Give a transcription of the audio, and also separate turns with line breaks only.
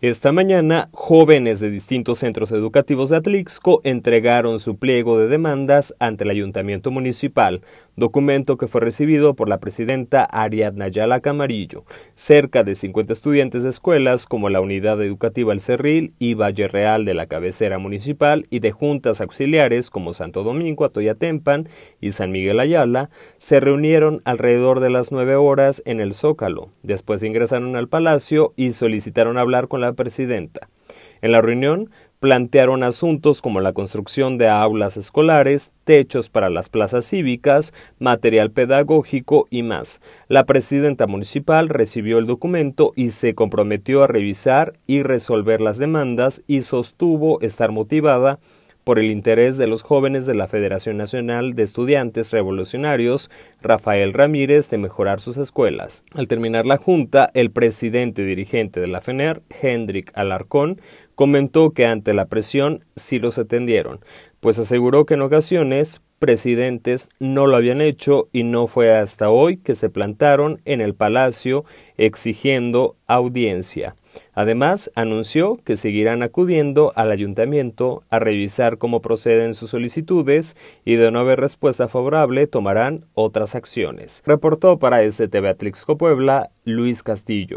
Esta mañana, jóvenes de distintos centros educativos de Atlixco entregaron su pliego de demandas ante el Ayuntamiento Municipal, documento que fue recibido por la presidenta Ariadna Yala Camarillo. Cerca de 50 estudiantes de escuelas como la Unidad Educativa El Cerril y Valle Real de la Cabecera Municipal y de juntas auxiliares como Santo Domingo, Atoyatempan y San Miguel Ayala se reunieron alrededor de las 9 horas en el Zócalo. Después ingresaron al Palacio y solicitaron hablar con la presidenta. En la reunión plantearon asuntos como la construcción de aulas escolares, techos para las plazas cívicas, material pedagógico y más. La presidenta municipal recibió el documento y se comprometió a revisar y resolver las demandas y sostuvo estar motivada por el interés de los jóvenes de la Federación Nacional de Estudiantes Revolucionarios, Rafael Ramírez, de mejorar sus escuelas. Al terminar la junta, el presidente dirigente de la FENER, Hendrik Alarcón, comentó que ante la presión sí los atendieron, pues aseguró que en ocasiones presidentes no lo habían hecho y no fue hasta hoy que se plantaron en el palacio exigiendo audiencia. Además, anunció que seguirán acudiendo al ayuntamiento a revisar cómo proceden sus solicitudes y de no haber respuesta favorable tomarán otras acciones. Reportó para STV Atlixco Puebla Luis Castillo.